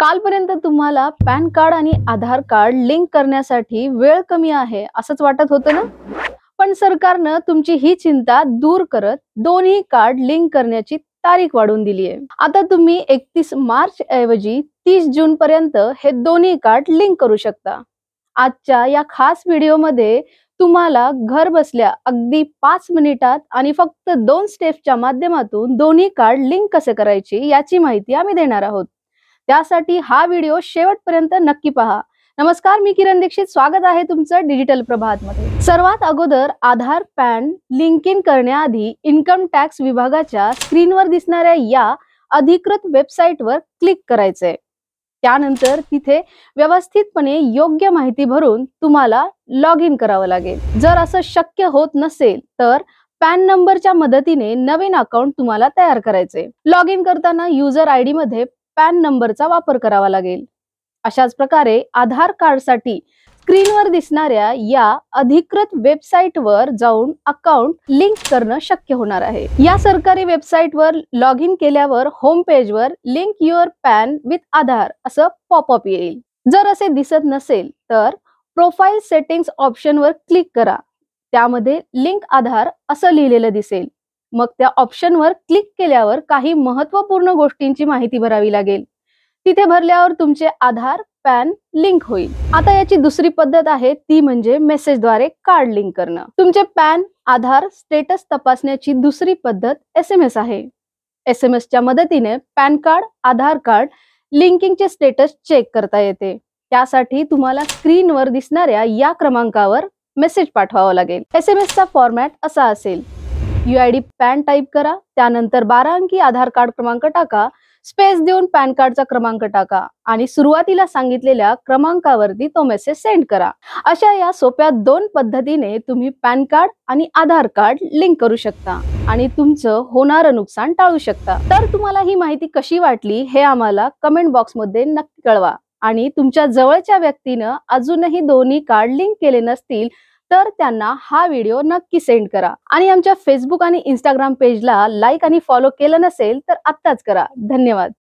कालपर्यंत तुम्हाला pan card आणि आधार कार्ड लिंक करण्यासाठी वेळ कमी आहे असंच वाटत होतं ना पण सरकारनं तुमची ही चिंता दूर करत दोन्ही कार्ड लिंक करण्याची तारीख वाढवून दिली आहे आता तुम्ही एकतीस मार्च ऐवजी तीस जून पर्यंत हे दोन्ही कार्ड लिंक करू शकता आजच्या या खास व्हिडिओमध्ये तुम्हाला घर बसल्या अगदी पाच मिनिटात आणि फक्त दोन स्टेपच्या माध्यमातून दोन्ही कार्ड लिंक कसे करायचे याची माहिती आम्ही देणार आहोत त्यासाठी हा व्हिडिओ शेवटपर्यंत नक्की पहा नमस्कार मी किरण दीक्षित स्वागत आहे तुमचं डिजिटल प्रभात मध्ये सर्वात अगोदर आधार पॅन लिंक इन करण्याआधी इन्कम टॅक्स विभागाच्या स्क्रीनवर दिसणाऱ्या या अधिकृत वेबसाईटवर क्लिक करायचंय त्यानंतर तिथे व्यवस्थितपणे योग्य माहिती भरून तुम्हाला लॉग इन करावं लागेल जर असं शक्य होत नसेल तर पॅन नंबरच्या मदतीने नवीन अकाउंट तुम्हाला तयार करायचे लॉग इन करताना युजर आयडी मध्ये पॅन नंबरचा वापर करावा लागेल अशाच प्रकारे आधार कार्डसाठी स्क्रीनवर दिसणाऱ्या या अधिकृत वेबसाईटवर जाऊन अकाउंट लिंक करणं शक्य होणार आहे या सरकारी वेबसाईटवर लॉग इन केल्यावर होम पेजवर link your PAN with Aadhaar असं पॉपअप येईल जर असे दिसत नसेल तर प्रोफाईल सेटिंग्स ऑप्शनवर क्लिक करा त्यामध्ये लिंक आधार असं लिहिलेलं दिसेल मग त्या ऑप्शन वर क्लिक केल्यावर काही महत्वपूर्ण गोष्टींची माहिती भरावी लागेल तिथे भरल्यावर तुमचे आधार पॅन लिंक होईल आता याची दुसरी पद्धत आहे ती म्हणजे मेसेजद्वारे कार्ड लिंक करणं तुमचे पॅन आधार स्टेटस तपासण्याची दुसरी पद्धत एस एम एस आहे एस एम मदतीने PAN card Aadhaar card linking चे स्टेटस चेक करता येते त्यासाठी तुम्हाला स्क्रीनवर दिसणाऱ्या या क्रमांकावर मेसेज पाठवावा लागेल एस एम एसचा फॉर्मॅट असा असेल U I D PAN type करा त्यानंतर बारा अंकी आधार कार्ड क्रमांक टाका स्पेस देऊन पॅन कार्डचा क्रमांक टाका आणि सुरुवातीला सांगितलेल्या क्रमांकावरती तो मेसेज सेंड करा अशा या सोप्या दोन पद्धतीने तुम्ही पॅन कार्ड आणि आधार कार्ड लिंक करू शकता आणि तुमचं होणारं नुकसान टाळू शकता तर तुम्हाला ही माहिती कशी वाटली हे आम्हाला कमेंट बॉक्समध्ये नक्की कळवा आणि तुमच्या जवळच्या व्यक्तीनं अजूनही दोन्ही कार्ड लिंक केले नसतील तर त्यांना हा व्हिडिओ नक्की सेंड करा आणि आमच्या फेसबुक आणि इंस्टाग्राम पेजला लाईक आणि फॉलो केलं नसेल तर आत्ताच करा धन्यवाद